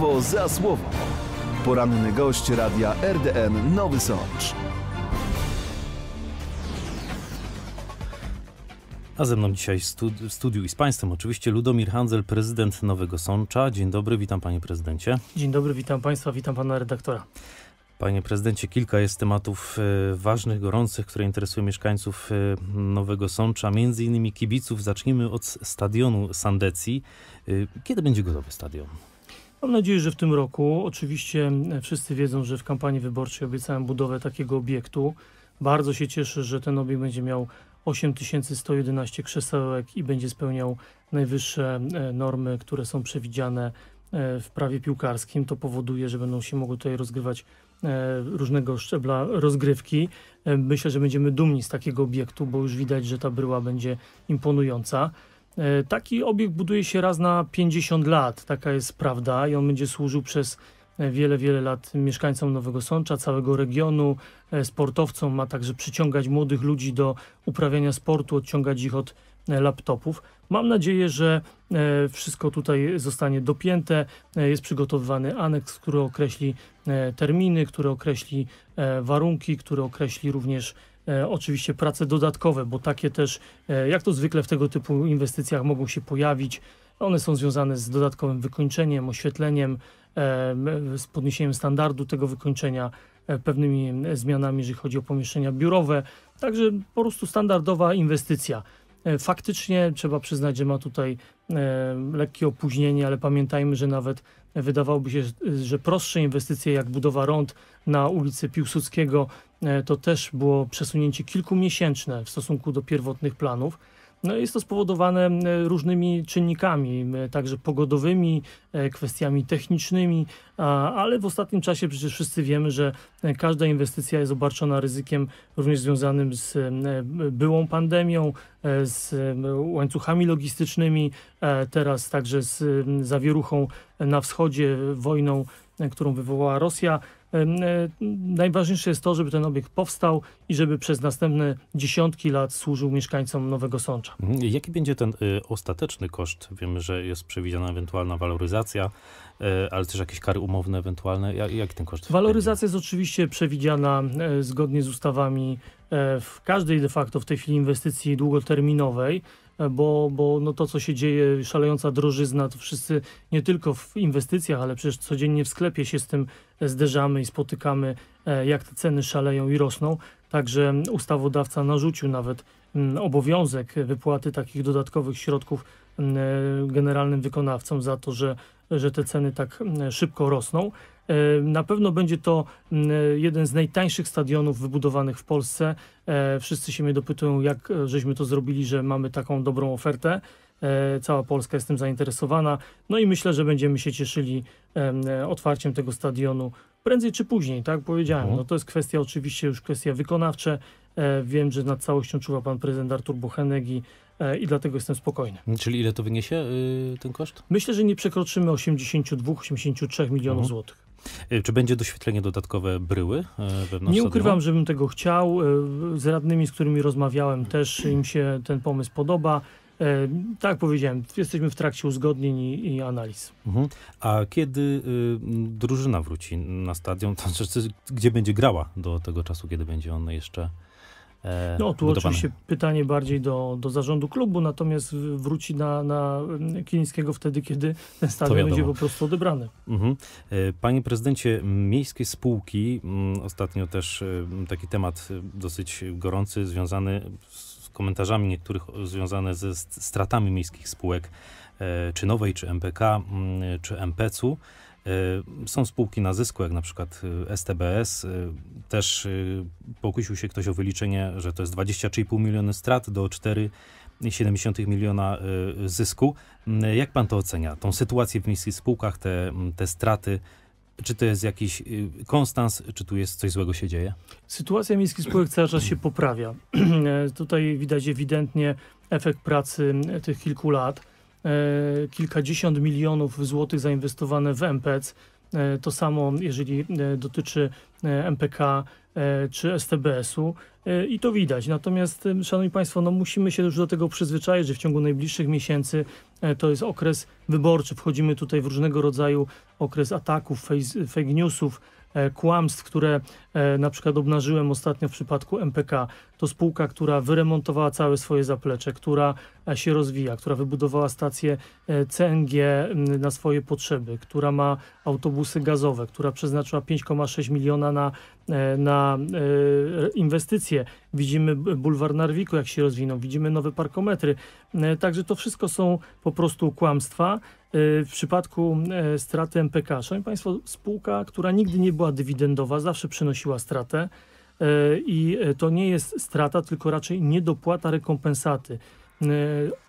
Słowo za słowo. Poranny gość radia RDN Nowy Sącz. A ze mną dzisiaj w studiu i z Państwem oczywiście Ludomir Handzel, prezydent Nowego Sącza. Dzień dobry, witam Panie Prezydencie. Dzień dobry, witam Państwa, witam Pana redaktora. Panie prezydencie, kilka jest tematów e, ważnych, gorących, które interesują mieszkańców e, Nowego Sącza, między innymi kibiców. Zacznijmy od stadionu Sandecji. E, kiedy będzie gotowy stadion? Mam nadzieję, że w tym roku, oczywiście e, wszyscy wiedzą, że w kampanii wyborczej obiecałem budowę takiego obiektu. Bardzo się cieszę, że ten obiekt będzie miał 8111 krzesełek i będzie spełniał najwyższe e, normy, które są przewidziane e, w prawie piłkarskim. To powoduje, że będą się mogły tutaj rozgrywać różnego szczebla rozgrywki. Myślę, że będziemy dumni z takiego obiektu, bo już widać, że ta bryła będzie imponująca. E, taki obiekt buduje się raz na 50 lat, taka jest prawda, i on będzie służył przez e, wiele, wiele lat mieszkańcom Nowego Sącza, całego regionu, e, sportowcom, ma także przyciągać młodych ludzi do uprawiania sportu, odciągać ich od laptopów. Mam nadzieję, że wszystko tutaj zostanie dopięte. Jest przygotowywany aneks, który określi terminy, który określi warunki, który określi również E, oczywiście prace dodatkowe, bo takie też, e, jak to zwykle w tego typu inwestycjach, mogą się pojawić. One są związane z dodatkowym wykończeniem, oświetleniem, e, z podniesieniem standardu tego wykończenia, pewnymi zmianami, jeżeli chodzi o pomieszczenia biurowe. Także po prostu standardowa inwestycja. E, faktycznie trzeba przyznać, że ma tutaj e, lekkie opóźnienie, ale pamiętajmy, że nawet wydawałoby się, że prostsze inwestycje jak budowa rąd na ulicy Piłsudskiego e, to też było przesunięcie kilkumiesięczne w stosunku do pierwotnych planów. No jest to spowodowane e, różnymi czynnikami, e, także pogodowymi, e, kwestiami technicznymi, ale w ostatnim czasie przecież wszyscy wiemy, że każda inwestycja jest obarczona ryzykiem również związanym z byłą pandemią, z łańcuchami logistycznymi, teraz także z zawieruchą na wschodzie, wojną, którą wywołała Rosja. E, najważniejsze jest to, żeby ten obiekt powstał i żeby przez następne dziesiątki lat służył mieszkańcom Nowego Sącza. Mhm. Jaki będzie ten y, ostateczny koszt? Wiemy, że jest przewidziana ewentualna waloryzacja, e, ale też jakieś kary umowne ewentualne. Jaki ten koszt? Waloryzacja jest oczywiście przewidziana e, zgodnie z ustawami w każdej de facto w tej chwili inwestycji długoterminowej bo, bo no to, co się dzieje, szalejąca drożyzna, to wszyscy nie tylko w inwestycjach, ale przecież codziennie w sklepie się z tym zderzamy i spotykamy, e, jak te ceny szaleją i rosną. Także ustawodawca narzucił nawet mm, obowiązek wypłaty takich dodatkowych środków mm, e, generalnym wykonawcom za to, że, że te ceny tak mm, szybko rosną. E, na pewno będzie to e, jeden z najtańszych stadionów wybudowanych w Polsce. E, wszyscy się mnie dopytują, jak żeśmy to zrobili, że mamy taką dobrą ofertę. Cała Polska jest tym zainteresowana. No i myślę, że będziemy się cieszyli otwarciem tego stadionu prędzej czy później, tak powiedziałem. Mhm. No to jest kwestia oczywiście już kwestia wykonawcze. Wiem, że nad całością czuwa pan prezydent Artur Bochenek i, i dlatego jestem spokojny. Czyli ile to wyniesie yy, ten koszt? Myślę, że nie przekroczymy 82-83 milionów mhm. złotych. E, czy będzie doświetlenie dodatkowe bryły? E, Nie ukrywam, stadionu? żebym tego chciał. E, z radnymi, z którymi rozmawiałem, też im się ten pomysł podoba. Tak powiedziałem, jesteśmy w trakcie uzgodnień i, i analiz. Mhm. A kiedy y, drużyna wróci na stadion, to, znaczy, gdzie będzie grała do tego czasu, kiedy będzie ona jeszcze no tu budowane. oczywiście pytanie bardziej do, do zarządu klubu, natomiast wróci na, na Kilińskiego wtedy, kiedy ten stadion będzie po prostu odebrany. Mhm. E, panie prezydencie, miejskie spółki, ostatnio też e, taki temat e, dosyć gorący, związany z komentarzami niektórych, związane ze stratami miejskich spółek, czy Nowej, czy MPK, czy MPC-u. Y, są spółki na zysku, jak na przykład STBS. Y, y, też pokusił się ktoś o wyliczenie, że to jest 23,5 miliony strat do 4,7 miliona zysku. Jak pan to ocenia? Tą sytuację w miejskich spółkach, te, te straty, czy to jest jakiś konstans, czy tu jest coś złego się dzieje? Sytuacja miejskich spółek cały czas się poprawia. E, tutaj widać ewidentnie efekt pracy e, tych kilku lat. E, kilkadziesiąt milionów złotych zainwestowane w MPEC. E, to samo, jeżeli e, dotyczy MPK czy STBS-u i to widać. Natomiast, szanowni państwo, no musimy się już do tego przyzwyczaić, że w ciągu najbliższych miesięcy to jest okres wyborczy. Wchodzimy tutaj w różnego rodzaju okres ataków, fake newsów, kłamstw, które E, na przykład obnażyłem ostatnio w przypadku MPK. To spółka, która wyremontowała całe swoje zaplecze, która e, się rozwija, która wybudowała stację e, CNG na swoje potrzeby, która ma autobusy gazowe, która przeznaczyła 5,6 miliona na, na inwestycje. Widzimy bulwar Narwiku, jak się rozwinął, widzimy nowe parkometry. Także to wszystko są po prostu kłamstwa. W przypadku straty MPK, szanowni państwo, spółka, która nigdy nie była dywidendowa, zawsze przynosiła ponosiła stratę e, i e, to nie jest strata, tylko raczej niedopłata rekompensaty. E,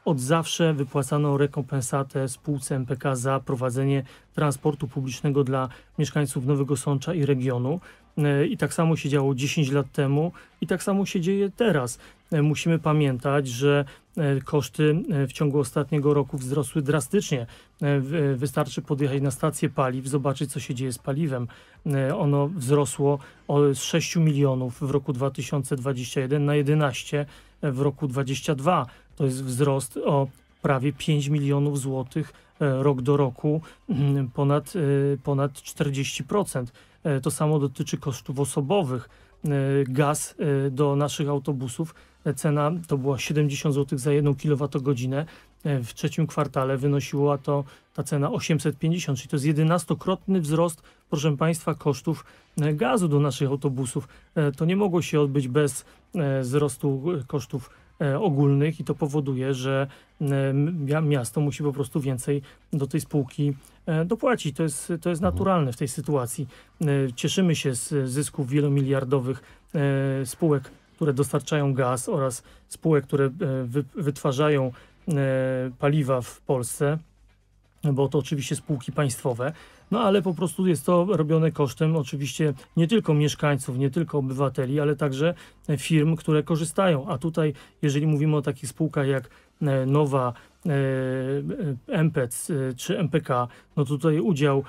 od zawsze wypłacano rekompensatę spółce MPK za prowadzenie transportu publicznego dla mieszkańców Nowego Sącza i regionu. I tak samo się działo 10 lat temu, i tak samo się dzieje teraz. E, musimy pamiętać, że e, koszty e, w ciągu ostatniego roku wzrosły drastycznie. Wystarczy podjechać na stację paliw, zobaczyć co się dzieje z paliwem. Ono wzrosło z 6 milionów w roku 2021 na 11 w roku 2022. To jest wzrost o prawie 5 milionów złotych rok do roku, mhm, ponad, ponad 40%. To samo dotyczy kosztów osobowych. Gaz do naszych autobusów cena to była 70 zł za 1 kWh. E, w trzecim kwartale wynosiła to ta cena 850, czyli to jest 11-krotny wzrost, proszę Państwa, kosztów e, gazu do naszych autobusów. E, to nie mogło się odbyć bez wzrostu kosztów ogólnych i to powoduje, że miasto musi po prostu więcej do tej spółki dopłacić. To jest, to jest mhm. naturalne w tej sytuacji. Cieszymy się z zysków wielomiliardowych spółek które dostarczają gaz oraz spółek, które e, wytwarzają e, paliwa w Polsce, bo to oczywiście spółki państwowe, no ale po prostu jest to robione kosztem oczywiście nie tylko mieszkańców, nie tylko obywateli, ale także firm, które korzystają. A tutaj, jeżeli mówimy o takich spółkach jak e, Nowa, MPEC czy MPK, no tutaj udział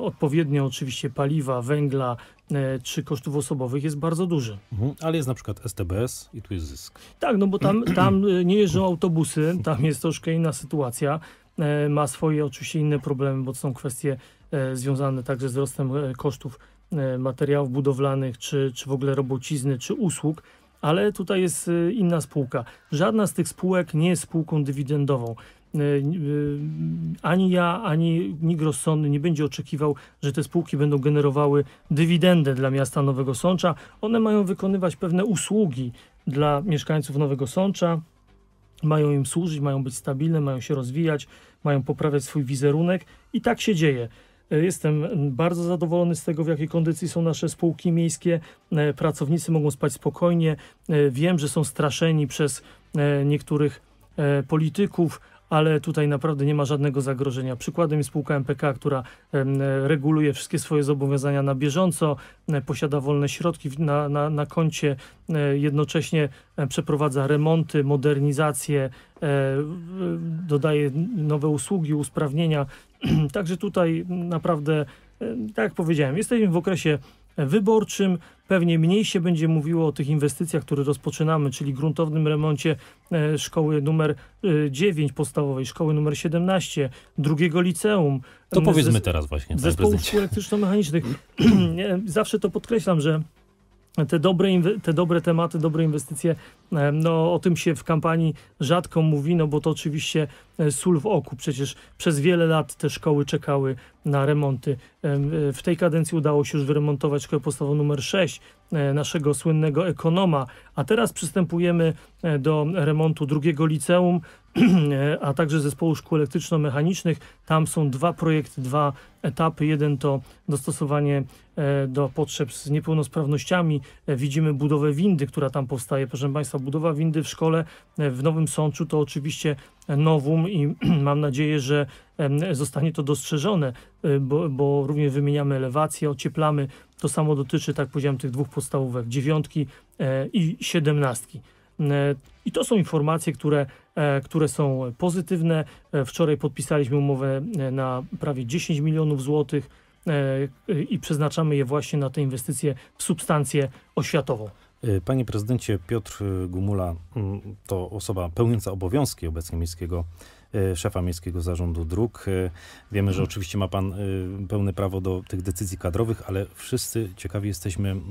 odpowiednio oczywiście paliwa, węgla, E, czy kosztów osobowych jest bardzo duży. Mhm, ale jest na przykład STBS i tu jest zysk. Tak, no bo tam, tam e, nie jeżdżą autobusy, tam jest troszkę inna sytuacja. E, ma swoje oczywiście inne problemy, bo to są kwestie związane także z wzrostem kosztów materiałów budowlanych, czy, czy w ogóle robocizny, czy usług. Ale tutaj jest inna spółka. Żadna z tych spółek nie jest spółką dywidendową. E, e, ani ja, ani nikt rozsądny nie będzie oczekiwał, że te spółki będą generowały dywidendę dla miasta Nowego Sącza. One mają wykonywać pewne usługi dla mieszkańców Nowego Sącza, mają im służyć, mają być stabilne, mają się rozwijać, mają poprawiać swój wizerunek i tak się dzieje. E, jestem bardzo zadowolony z tego, w jakiej kondycji są nasze spółki miejskie. Pracownicy mogą spać spokojnie. Wiem, że są straszeni przez niektórych polityków, ale tutaj naprawdę nie ma żadnego zagrożenia. Przykładem jest spółka MPK, która e, reguluje wszystkie swoje zobowiązania na bieżąco, e, posiada wolne środki na, na, na koncie, e, jednocześnie przeprowadza remonty, modernizacje, dodaje nowe usługi, usprawnienia. Także tutaj naprawdę, tak jak powiedziałem, jesteśmy w okresie wyborczym. Pewnie mniej się będzie mówiło o tych inwestycjach, które rozpoczynamy, czyli gruntownym remoncie e, szkoły numer 9 e, podstawowej, szkoły numer 17, drugiego liceum. To e, powiedzmy teraz właśnie. Zespołów szkół elektryczno-mechanicznych. Zawsze to podkreślam, że te dobre, te dobre tematy, dobre inwestycje, no o tym się w kampanii rzadko mówi, no bo to oczywiście E, sól w oku. Przecież przez wiele lat te szkoły czekały na remonty. E, e, w tej kadencji udało się już wyremontować szkołę podstawową numer 6 naszego słynnego ekonoma, a teraz przystępujemy do remontu drugiego liceum, a także zespołu szkół elektryczno-mechanicznych. Tam są dwa projekty, dwa etapy. Jeden to dostosowanie do potrzeb z niepełnosprawnościami. Widzimy budowę windy, która tam powstaje. Proszę Państwa, budowa windy w szkole w Nowym Sączu to oczywiście nowum, i mam nadzieję, że zostanie to dostrzeżone, y, bo, bo również wymieniamy elewację, ocieplamy. To samo dotyczy, tak powiedziałem, tych dwóch podstawówek, dziewiątki e, i siedemnastki. E, I to są informacje, które, e, które są pozytywne. Wczoraj podpisaliśmy umowę na prawie 10 milionów złotych i przeznaczamy je właśnie na te inwestycje w substancję oświatową. Y, panie prezydencie, Piotr Gumula mm, to osoba pełniąca obowiązki obecnie miejskiego y, szefa Miejskiego Zarządu Dróg. Y, wiemy, że oczywiście ma pan pełne prawo do tych decyzji kadrowych, ale wszyscy ciekawi jesteśmy mm,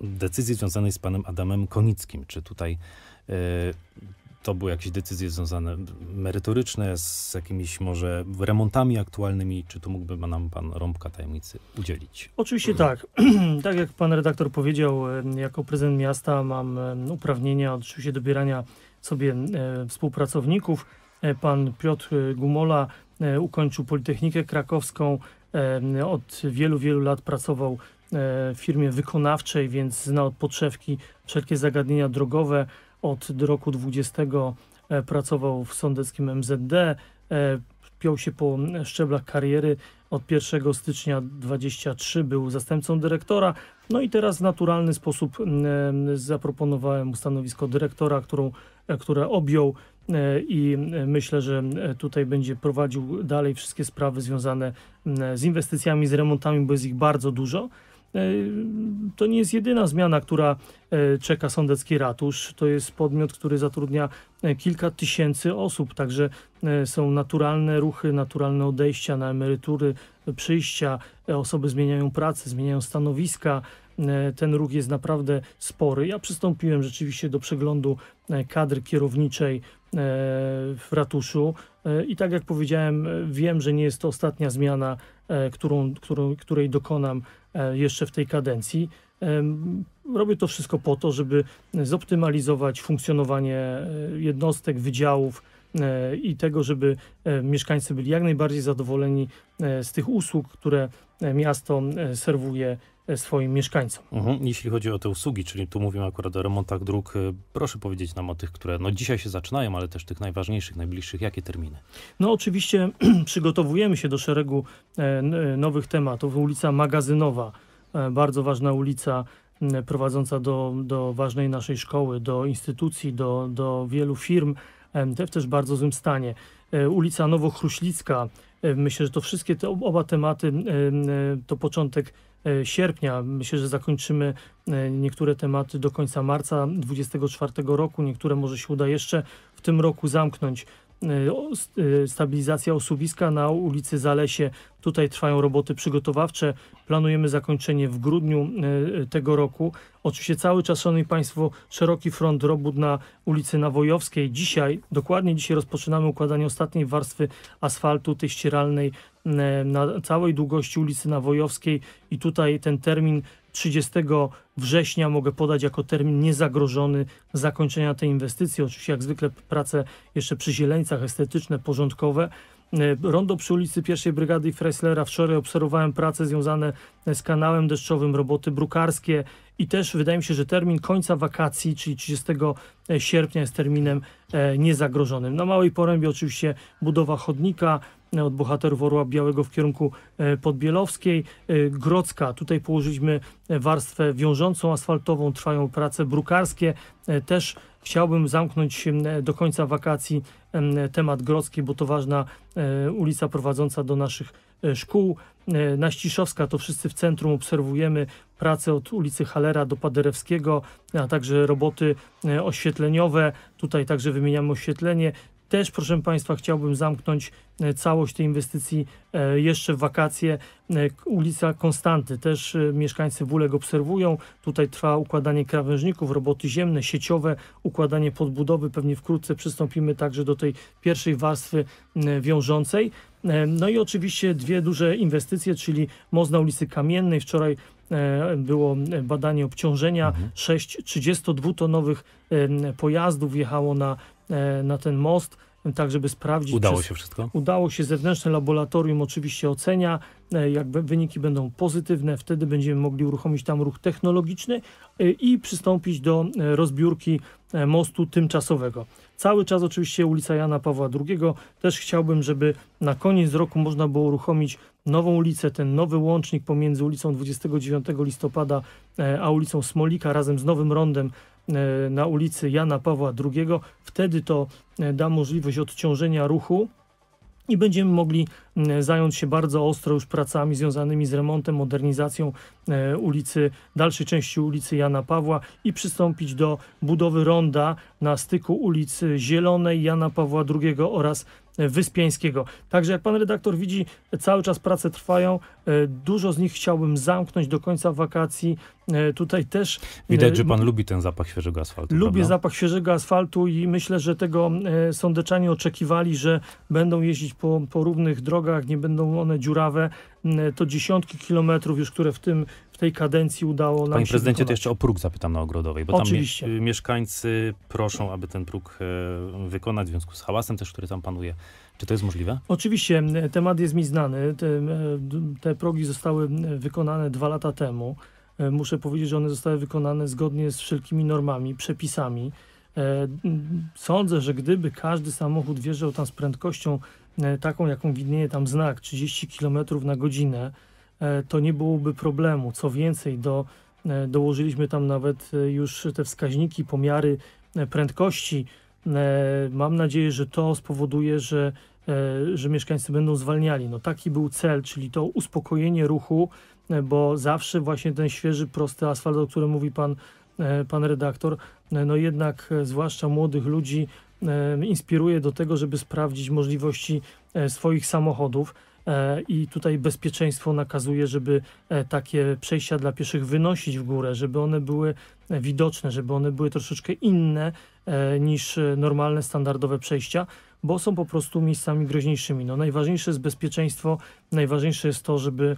decyzji związanej z panem Adamem Konickim. Czy tutaj to były jakieś decyzje związane merytoryczne z jakimiś może remontami aktualnymi? Czy tu mógłby nam pan rąbka tajemnicy udzielić? Oczywiście mhm. tak. tak jak pan redaktor powiedział, jako prezydent miasta mam uprawnienia oczywiście dobierania sobie współpracowników. E, pan Piotr e, Gumola e, ukończył Politechnikę Krakowską. Od wielu, wielu lat pracował w firmie wykonawczej, więc zna od podszewki wszelkie zagadnienia drogowe od roku 20 e, pracował w sądeckim MZD, e, piął się po szczeblach kariery. Od 1 stycznia 23 był zastępcą dyrektora. No i teraz w naturalny sposób e, zaproponowałem mu stanowisko dyrektora, którą, które objął i myślę, że tutaj będzie prowadził dalej wszystkie sprawy związane z inwestycjami, z remontami, bo jest ich bardzo dużo. E, to nie jest jedyna zmiana, która e, czeka sądecki ratusz. To jest podmiot, który zatrudnia e, kilka tysięcy osób, także są naturalne ruchy, naturalne odejścia na emerytury, przyjścia. Osoby zmieniają pracę, zmieniają stanowiska. Ten ruch jest naprawdę spory. Ja przystąpiłem rzeczywiście do przeglądu kadry kierowniczej w ratuszu i tak jak powiedziałem, wiem, że nie jest to ostatnia zmiana E, którą, którą, której dokonam e, jeszcze w tej kadencji. Robię to wszystko po to, żeby zoptymalizować funkcjonowanie e, jednostek, wydziałów i tego, żeby mieszkańcy byli jak najbardziej zadowoleni z tych usług, które miasto serwuje swoim mieszkańcom. Mhm. Jeśli chodzi o te usługi, czyli tu mówimy akurat o remontach dróg, e, proszę powiedzieć nam o tych, które no dzisiaj się zaczynają, ale też tych najważniejszych, najbliższych, jakie terminy? No oczywiście przygotowujemy się do szeregu e, e, nowych tematów. Ulica Magazynowa, bardzo ważna ulica prowadząca do, do ważnej naszej szkoły, do instytucji, do, do wielu firm, te w też bardzo złym stanie. Ulica Nowochruślicka, myślę, że to wszystkie te oba tematy to początek E, sierpnia. Myślę, że zakończymy e, niektóre tematy do końca marca 2024 roku. Niektóre może się uda jeszcze w tym roku zamknąć e, stabilizacja osuwiska na ulicy Zalesie. Tutaj trwają roboty przygotowawcze. Planujemy zakończenie w grudniu tego roku. Oczywiście cały czas, Szanowni Państwo, szeroki front robót na ulicy Nawojowskiej. Dzisiaj, dokładnie dzisiaj rozpoczynamy układanie ostatniej warstwy asfaltu, tej ścieralnej E, na całej długości ulicy Nawojowskiej i tutaj ten termin 30 września mogę podać jako termin niezagrożony zakończenia tej inwestycji. Oczywiście jak zwykle prace jeszcze przy zieleńcach estetyczne, porządkowe. E, rondo przy ulicy Pierwszej Brygady i Freislera. Wczoraj obserwowałem prace związane z kanałem deszczowym, roboty brukarskie, i też wydaje mi się, że termin końca wakacji, czyli 30 e, sierpnia jest terminem e, niezagrożonym. Na Małej Porębie oczywiście budowa chodnika e, od bohaterów Orła Białego w kierunku Podbielowskiej. Grodzka, tutaj położyliśmy warstwę wiążącą asfaltową, trwają prace brukarskie. Też chciałbym zamknąć do końca wakacji temat Grodzkiej, bo to ważna ulica prowadząca do naszych E, szkół. E, na Ściszowska to wszyscy w centrum obserwujemy pracę od ulicy Halera do Paderewskiego, a także roboty e, oświetleniowe. Tutaj także wymieniamy oświetlenie. Też, proszę Państwa, chciałbym zamknąć e, całość tej inwestycji e, jeszcze w wakacje. E, ulica Konstanty, też mieszkańcy Wólek obserwują. Tutaj trwa układanie krawężników, roboty ziemne, sieciowe, układanie podbudowy. Pewnie wkrótce przystąpimy także do tej pierwszej warstwy wiążącej. No i oczywiście dwie duże inwestycje, czyli Mozna ulicy Kamiennej. Wczoraj E, było badanie obciążenia. Mhm. 32-tonowych e, pojazdów jechało na, e, na ten most tak żeby sprawdzić. Udało się wszystko? Udało się, zewnętrzne laboratorium oczywiście ocenia, jak wyniki będą pozytywne, wtedy będziemy mogli uruchomić tam ruch technologiczny i przystąpić do rozbiórki mostu tymczasowego. Cały czas oczywiście ulica Jana Pawła II. Też chciałbym, żeby na koniec roku można było uruchomić nową ulicę, ten nowy łącznik pomiędzy ulicą 29 listopada e, a ulicą Smolika razem z nowym rondem e, na ulicy Jana Pawła II. Wtedy to e, da możliwość odciążenia ruchu i będziemy mogli mm, zająć się bardzo ostro już pracami związanymi z remontem, modernizacją e, ulicy, dalszej części ulicy Jana Pawła i przystąpić do budowy ronda na styku ulicy Zielonej Jana Pawła II oraz Wyspiańskiego. Także jak pan redaktor widzi, cały czas prace trwają. E, dużo z nich chciałbym zamknąć do końca wakacji. E, tutaj też. E, Widać, że pan lubi ten zapach świeżego asfaltu. Lubię prawda? zapach świeżego asfaltu i myślę, że tego sądeczanie oczekiwali, że będą jeździć po, po równych drogach, nie będą one dziurawe. To dziesiątki kilometrów już, które w tym w tej kadencji udało nam Panie się. Panie prezydencie, wykonać. to jeszcze o próg zapytam na ogrodowej, bo Oczywiście. tam y, mieszkańcy proszą, aby ten próg e, wykonać w związku z hałasem też, który tam panuje. Czy to jest możliwe? Oczywiście, temat jest mi znany. Te, e, te progi zostały wykonane dwa lata temu. E, muszę powiedzieć, że one zostały wykonane zgodnie z wszelkimi normami, przepisami. Sądzę, że gdyby każdy samochód wjeżdżał tam z prędkością taką, jaką widnieje tam znak 30 km na godzinę, E, to nie byłoby problemu. Co więcej, do, e, dołożyliśmy tam nawet e, już te wskaźniki, pomiary prędkości. Mam nadzieję, że to spowoduje, że, że mieszkańcy będą zwalniali. No taki był cel, czyli to uspokojenie ruchu, bo zawsze właśnie ten świeży, prosty asfalt, o którym mówi pan, pan redaktor, no jednak zwłaszcza młodych ludzi inspiruje do tego, żeby sprawdzić możliwości swoich samochodów. E, i tutaj bezpieczeństwo nakazuje, żeby e, takie przejścia dla pieszych wynosić w górę, żeby one były e, widoczne, żeby one były troszeczkę inne niż normalne, standardowe przejścia, bo są po prostu miejscami groźniejszymi. No, najważniejsze jest bezpieczeństwo, najważniejsze jest to, żeby,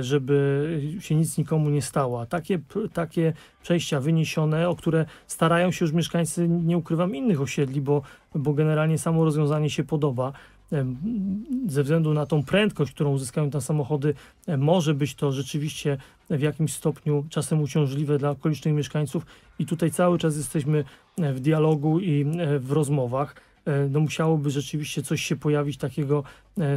żeby się nic nikomu nie stało. Takie, takie przejścia wyniesione, o które starają się już mieszkańcy, nie ukrywam, innych osiedli, bo, bo generalnie samo rozwiązanie się podoba ze względu na tą prędkość, którą uzyskają te samochody, może być to rzeczywiście w jakimś stopniu czasem uciążliwe dla okolicznych mieszkańców i tutaj cały czas jesteśmy e, w dialogu i e, w rozmowach. E, no musiałoby rzeczywiście coś się pojawić takiego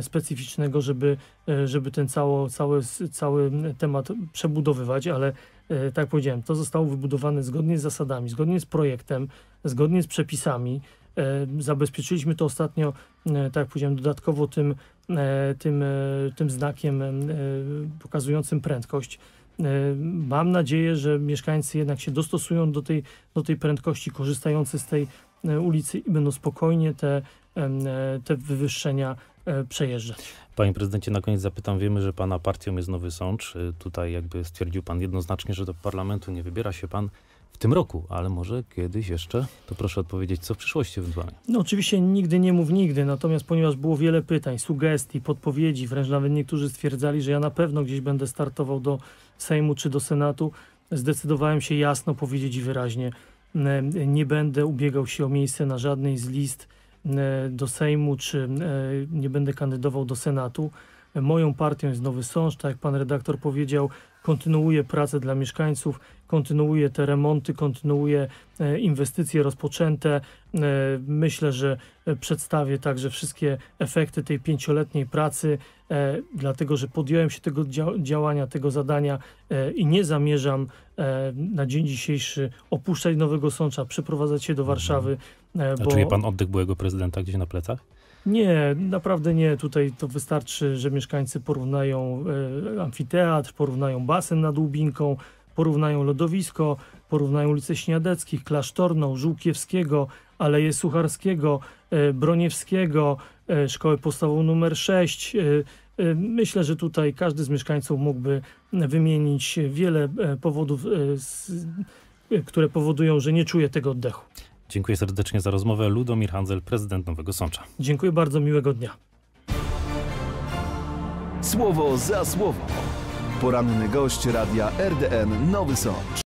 specyficznego, żeby, żeby ten cało, cały, cały temat przebudowywać, ale tak jak powiedziałem, to zostało wybudowane zgodnie z zasadami, zgodnie z projektem, zgodnie z przepisami. E, zabezpieczyliśmy to ostatnio, e, tak jak powiedziałem, dodatkowo tym, e, tym, tym znakiem pokazującym prędkość. Mam nadzieję, że mieszkańcy jednak się dostosują do tej, do tej prędkości, korzystający z tej ulicy i będą spokojnie te, te wywyższenia przejeżdżać. Panie prezydencie, na koniec zapytam, wiemy, że pana partią jest Nowy Sącz. Tutaj jakby stwierdził pan jednoznacznie, że do parlamentu nie wybiera się pan tym roku, ale może kiedyś jeszcze, to proszę odpowiedzieć, co w przyszłości ewentualnie. No oczywiście nigdy nie mów nigdy, natomiast ponieważ było wiele pytań, sugestii, podpowiedzi, wręcz nawet niektórzy stwierdzali, że ja na pewno gdzieś będę startował do Sejmu czy do Senatu, zdecydowałem się jasno powiedzieć i wyraźnie, e, nie będę ubiegał się o miejsce na żadnej z list e, do Sejmu, czy e, nie będę kandydował do Senatu. Moją partią jest Nowy Sąż, tak jak pan redaktor powiedział, kontynuuje pracę dla mieszkańców, kontynuuje te remonty, kontynuuje e, inwestycje rozpoczęte. E, myślę, że e, przedstawię także wszystkie efekty tej pięcioletniej pracy, dlatego że podjąłem się tego działania, tego zadania i nie zamierzam na dzień dzisiejszy opuszczać Nowego Sącza, przeprowadzać się do Warszawy. Mhm. Czuje pan oddech byłego prezydenta gdzieś na plecach? Nie, naprawdę nie. Tutaj to wystarczy, że mieszkańcy porównają e, amfiteatr, porównają basen nad Łubinką, porównają lodowisko, porównają ulice Śniadeckich, Klasztorną, Żółkiewskiego, Aleję Sucharskiego, e, Broniewskiego, e, Szkołę Podstawową nr 6. Myślę, że tutaj każdy z mieszkańców mógłby wymienić wiele powodów, które powodują, że nie czuje tego oddechu. Dziękuję serdecznie za rozmowę. Ludomir Handel, prezydent Nowego Sącza. Dziękuję bardzo, miłego dnia. Słowo za słowo. Poranny gość radia RDN Nowy Sącz.